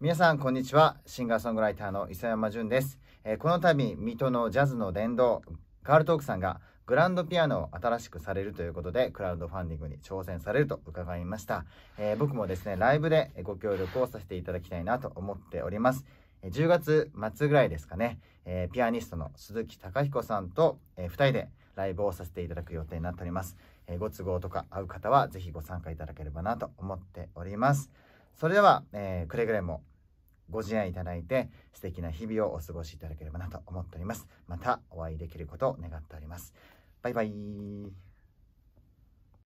皆さんこんにちはシンガーソングライターの磯山淳です、えー、この度水戸のジャズの殿堂カールトークさんがグランドピアノを新しくされるということでクラウドファンディングに挑戦されると伺いました、えー、僕もですねライブでご協力をさせていただきたいなと思っております10月末ぐらいですかね、えー、ピアニストの鈴木孝彦さんと、えー、2人でライブをさせていただく予定になっております、えー、ご都合とか合う方はぜひご参加いただければなと思っておりますそれでは、えー、くれぐれもご自愛いただいて素敵な日々をお過ごしいただければなと思っております。またお会いできることを願っております。バイバイ。